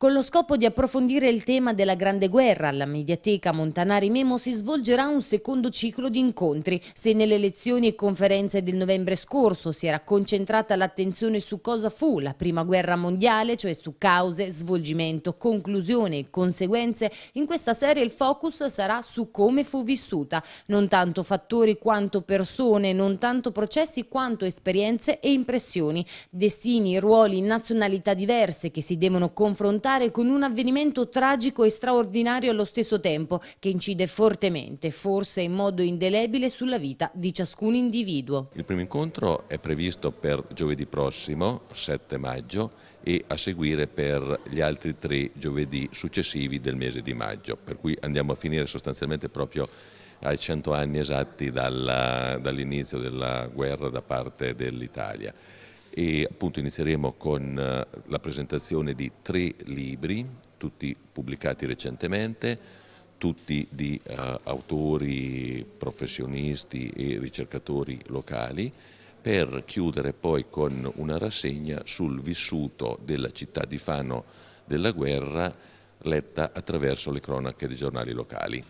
Con lo scopo di approfondire il tema della Grande Guerra, alla Mediateca Montanari Memo si svolgerà un secondo ciclo di incontri. Se nelle lezioni e conferenze del novembre scorso si era concentrata l'attenzione su cosa fu la Prima Guerra Mondiale, cioè su cause, svolgimento, conclusione e conseguenze, in questa serie il focus sarà su come fu vissuta, non tanto fattori quanto persone, non tanto processi quanto esperienze e impressioni, destini, ruoli, nazionalità diverse che si devono confrontare svuotare con un avvenimento tragico e straordinario allo stesso tempo, che incide fortemente, forse in modo indelebile, sulla vita di ciascun individuo. Il primo incontro è previsto per giovedì prossimo, 7 maggio, e a seguire per gli altri tre giovedì successivi del mese di maggio, per cui andiamo a finire sostanzialmente proprio ai 100 anni esatti dall'inizio dall della guerra da parte dell'Italia e appunto inizieremo con eh, la presentazione di tre libri, tutti pubblicati recentemente, tutti di uh, autori professionisti e ricercatori locali, per chiudere poi con una rassegna sul vissuto della città di Fano della guerra letta attraverso le cronache dei giornali locali.